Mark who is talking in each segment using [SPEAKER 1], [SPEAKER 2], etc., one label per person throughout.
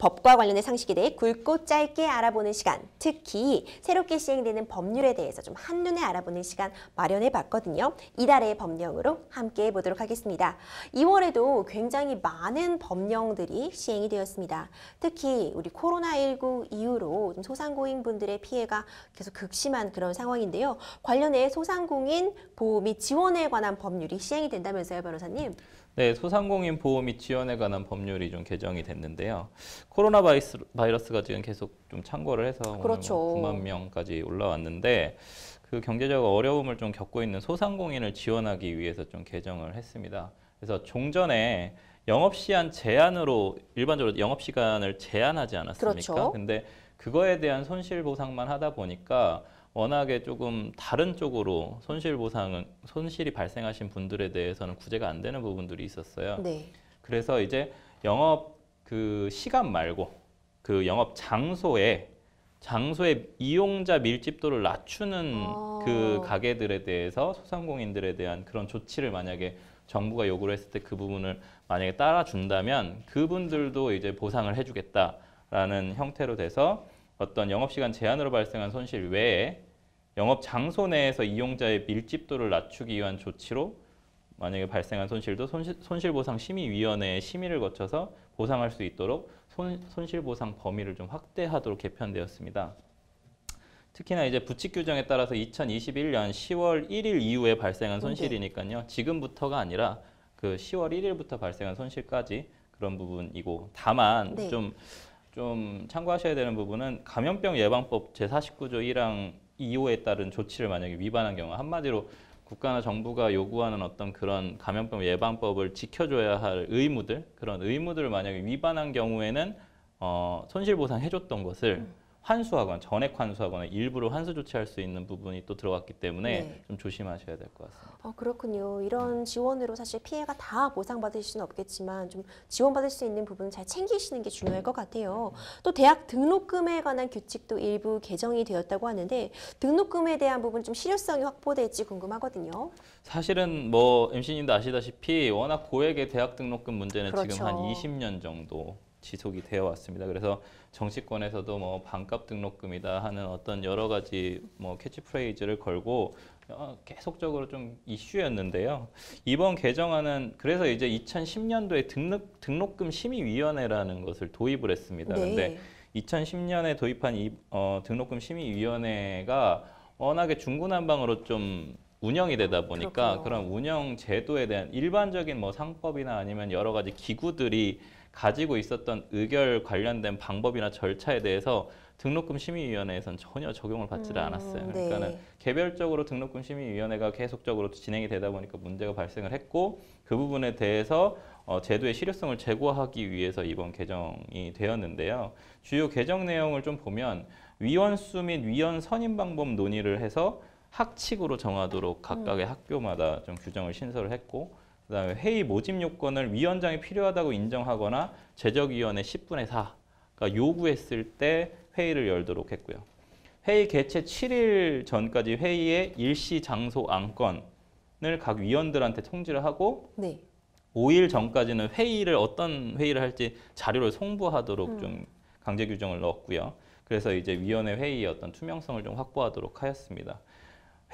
[SPEAKER 1] 법과 관련된 상식에 대해 굵고 짧게 알아보는 시간, 특히 새롭게 시행되는 법률에 대해서 좀 한눈에 알아보는 시간 마련해 봤거든요. 이달의 법령으로 함께 해보도록 하겠습니다. 2월에도 굉장히 많은 법령들이 시행이 되었습니다. 특히 우리 코로나19 이후로 소상공인분들의 피해가 계속 극심한 그런 상황인데요. 관련해 소상공인 보호 및 지원에 관한 법률이 시행이 된다면서요, 변호사님?
[SPEAKER 2] 네, 소상공인 보호 및 지원에 관한 법률이 좀 개정이 됐는데요. 코로나 바이스, 바이러스가 지금 계속 좀 참고를 해서 그렇죠. 오늘 뭐 9만 그렇죠. 명까지 올라왔는데 그 경제적 어려움을 좀 겪고 있는 소상공인을 지원하기 위해서 좀 개정을 했습니다. 그래서 종전에 영업 시한 제한으로 일반적으로 영업 시간을 제한하지 않았습니까? 그렇죠. 근데 그거에 대한 손실 보상만 하다 보니까 워낙에 조금 다른 쪽으로 손실 보상은 손실이 발생하신 분들에 대해서는 구제가 안 되는 부분들이 있었어요. 네. 그래서 이제 영업 그 시간 말고 그 영업 장소에 장소의 이용자 밀집도를 낮추는 아. 그 가게들에 대해서 소상공인들에 대한 그런 조치를 만약에 정부가 요구를 했을 때 그 부분을 만약에 따라준다면 그분들도 이제 보상을 해주겠다라는 형태로 돼서 어떤 영업시간 제한으로 발생한 손실 외에 영업 장소 내에서 이용자의 밀집도를 낮추기 위한 조치로 만약에 발생한 손실도 손실, 보상 심의위원회의 심의를 거쳐서 보상할 수 있도록 손, 손실보상 범위를 좀 확대하도록 개편되었습니다. 특히나 이제 부칙 규정에 따라서 2021년 10월 1일 이후에 발생한 손실이니까요. 네. 지금부터가 아니라 그 10월 1일부터 발생한 손실까지 그런 부분이고 다만 네. 좀, 좀 참고하셔야 되는 부분은 감염병 예방법 제49조 1항 2호에 따른 조치를 만약에 위반한 경우 한마디로 국가나 정부가 요구하는 어떤 그런 감염병 예방법을 지켜줘야 할 의무들 그런 의무들을 만약에 위반한 경우에는 어, 손실보상 해줬던 것을 음. 환수하거나 전액 환수하거나 일부러 환수 조치할 수 있는 부분이 또 들어갔기 때문에 네. 좀 조심하셔야 될 것 같습니다.
[SPEAKER 1] 어, 그렇군요. 이런 지원으로 사실 피해가 다 보상받을 수는 없겠지만 좀 지원받을 수 있는 부분은 잘 챙기시는 게 중요할 것 같아요. 또 대학 등록금에 관한 규칙도 일부 개정이 되었다고 하는데 등록금에 대한 부분 좀 실효성이 확보될지 궁금하거든요.
[SPEAKER 2] 사실은 뭐 MC님도 아시다시피 워낙 고액의 대학 등록금 문제는 그렇죠. 지금 한 20년 그렇죠. 정도 지속이 되어 왔습니다. 그래서 정치권에서도 뭐 반값 등록금이다 하는 어떤 여러 가지 뭐 캐치프레이즈를 걸고 어, 계속적으로 좀 이슈였는데요. 이번 개정안은 그래서 이제 2010년도에 등록, 등록금 심의위원회라는 것을 도입을 했습니다. 네. 근데 2010년에 도입한 이, 어, 등록금 심의위원회가 워낙에 중구난방으로 좀 운영이 되다 보니까 그렇군요. 그런 운영 제도에 대한 일반적인 뭐 상법이나 아니면 여러 가지 기구들이 가지고 있었던 의결 관련된 방법이나 절차에 대해서 등록금 심의위원회에선 전혀 적용을 받지를 음, 않았어요. 네. 그러니까는 개별적으로 등록금 심의위원회가 계속적으로 진행이 되다 보니까 문제가 발생을 했고 그 부분에 대해서 어, 제도의 실효성을 제고하기 위해서 이번 개정이 되었는데요. 주요 개정 내용을 좀 보면 위원 수 및 위원 선임 방법 논의를 해서 학칙으로 정하도록 음. 각각의 음. 학교마다 좀 규정을 신설을 했고 그다음에 회의 모집 요건을 위원장이 필요하다고 인정하거나 재적위원회 10분의 4가 요구했을 때 회의를 열도록 했고요. 회의 개최 7일 전까지 회의의 일시 장소 안건을 각 위원들한테 통지를 하고 네. 5일 전까지는 회의를 어떤 회의를 할지 자료를 송부하도록 음. 좀 강제 규정을 넣었고요. 그래서 이제 위원회 회의의 어떤 투명성을 좀 확보하도록 하였습니다.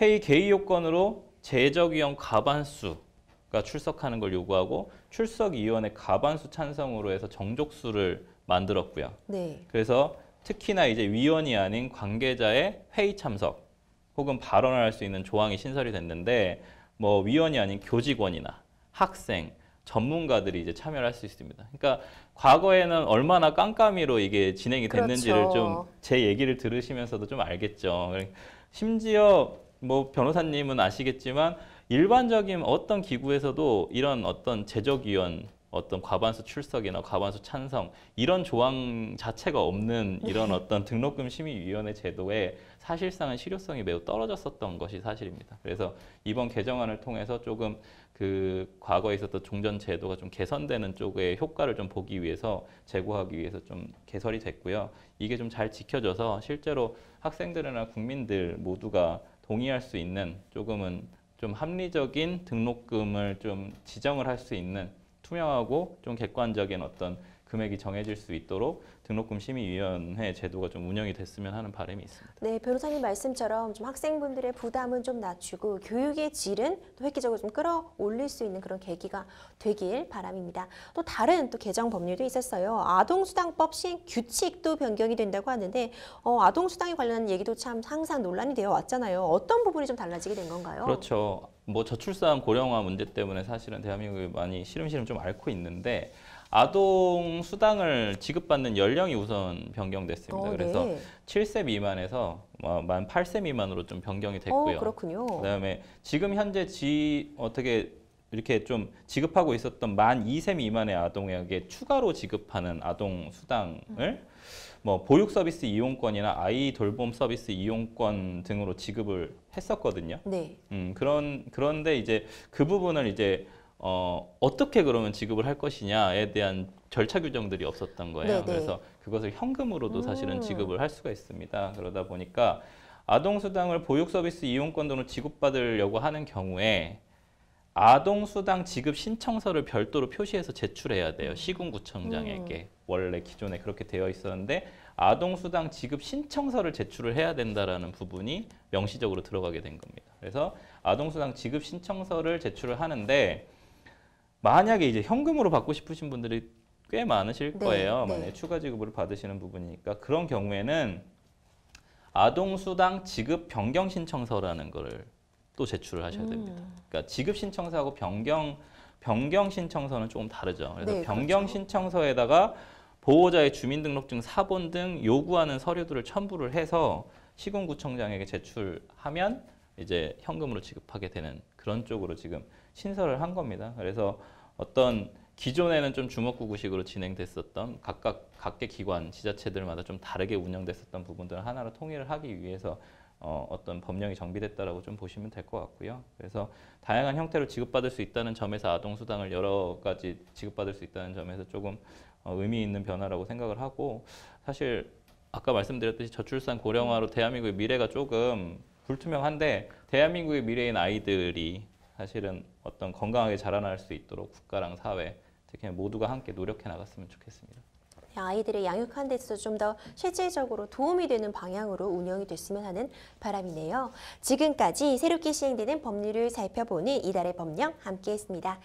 [SPEAKER 2] 회의 개의 요건으로 재적위원 가반수가 출석하는 걸 요구하고 출석위원회 가반수 찬성으로 해서 정족수를 만들었고요. 네. 그래서 특히나 이제 위원이 아닌 관계자의 회의 참석 혹은 발언을 할 수 있는 조항이 신설이 됐는데 뭐 위원이 아닌 교직원이나 학생, 전문가들이 이제 참여를 할 수 있습니다. 그러니까 과거에는 얼마나 깜깜이로 이게 진행이 됐는지를 그렇죠. 좀제 얘기를 들으시면서도 좀 알겠죠. 심지어 뭐 변호사님은 아시겠지만 일반적인 어떤 기구에서도 이런 어떤 제적위원 어떤 과반수 출석이나 과반수 찬성 이런 조항 자체가 없는 네. 이런 어떤 등록금 심의위원회 제도에 사실상은 실효성이 매우 떨어졌었던 것이 사실입니다. 그래서 이번 개정안을 통해서 조금 그 과거에 있었던 종전 제도가 좀 개선되는 쪽의 효과를 좀 보기 위해서 제고하기 위해서 좀 개설이 됐고요. 이게 좀 잘 지켜져서 실제로 학생들이나 국민들 모두가 동의할 수 있는 조금은 좀 합리적인 등록금을 좀 지정을 할 수 있는 투명하고 좀 객관적인 어떤 금액이 정해질 수 있도록 등록금 심의위원회 제도가 좀 운영이 됐으면 하는 바람이 있습니다.
[SPEAKER 1] 네, 변호사님 말씀처럼 좀 학생분들의 부담은 좀 낮추고 교육의 질은 또 획기적으로 좀 끌어올릴 수 있는 그런 계기가 되길 바람니다또 다른 또 개정 법률도 있었어요. 아동수당법 시행 규칙도 변경이 된다고 하는데 어, 아동수당에 관련한 얘기도 참 항상 논란이 되어 왔잖아요. 어떤 부분이 좀 달라지게 된 건가요?
[SPEAKER 2] 그렇죠. 뭐 저출산 고령화 문제 때문에 사실은 대한민국이 많이 시름시름 좀 앓고 있는데 아동 수당을 지급받는 연령이 우선 변경됐습니다. 어, 네. 그래서 7세 미만에서 뭐 만 8세 미만으로 좀 변경이 어, 됐고요. 어, 그렇군요. 그다음에 지금 현재 지 어떻게 이렇게 좀 지급하고 있었던 만 2세 미만의 아동에게 추가로 지급하는 아동 수당을 음. 뭐 보육 서비스 이용권이나 아이 돌봄 서비스 이용권 등으로 지급을 했었거든요. 네. 음, 그런 그런데 이제 그 부분을 이제 어, 어떻게 그러면 지급을 할 것이냐에 대한 절차 규정들이 없었던 거예요. 네네. 네. 그래서 그것을 현금으로도 사실은 음. 지급을 할 수가 있습니다. 그러다 보니까 아동수당을 보육서비스 이용권 등으로 지급받으려고 하는 경우에 아동수당 지급 신청서를 별도로 표시해서 제출해야 돼요. 시군구청장에게. 음. 원래 기존에 그렇게 되어 있었는데 아동수당 지급 신청서를 제출을 해야 된다라는 부분이 명시적으로 들어가게 된 겁니다. 그래서 아동수당 지급 신청서를 제출을 하는데 만약에 이제 현금으로 받고 싶으신 분들이 꽤 많으실 네, 거예요. 네. 만약에 추가 지급으로 받으시는 부분이니까 그런 경우에는 아동수당 지급 변경 신청서라는 거를 또 제출을 하셔야 됩니다. 음. 그러니까 지급 신청서하고 변경 변경 신청서는 조금 다르죠. 그래서 네, 변경 그렇죠. 신청서에다가 보호자의 주민등록증 사본 등 요구하는 서류들을 첨부를 해서 시군구청장에게 제출하면 이제 현금으로 지급하게 되는 그런 쪽으로 지금 신설을 한 겁니다. 그래서 어떤 기존에는 좀 주먹구구식으로 진행됐었던 각각 각계 기관 지자체들마다 좀 다르게 운영됐었던 부분들을 하나로 통일을 하기 위해서 어, 어떤 법령이 정비됐다라고 좀 보시면 될 것 같고요. 그래서 다양한 형태로 지급받을 수 있다는 점에서 아동 수당을 여러 가지 지급받을 수 있다는 점에서 조금 어, 의미 있는 변화라고 생각을 하고 사실 아까 말씀드렸듯이 저출산 고령화로 대한민국의 미래가 조금 불투명한데 대한민국의 미래인 아이들이 사실은 어떤 건강하게 자라날 수 있도록 국가랑 사회 특히 모두가 함께 노력해 나갔으면 좋겠습니다.
[SPEAKER 1] 아이들의 양육하데 있어서 좀 더 실질적으로 도움이 되는 방향으로 운영이 됐으면 하는 바람이네요. 지금까지 새롭게 시행되는 법률을 살펴보는 이달의 법령 함께했습니다.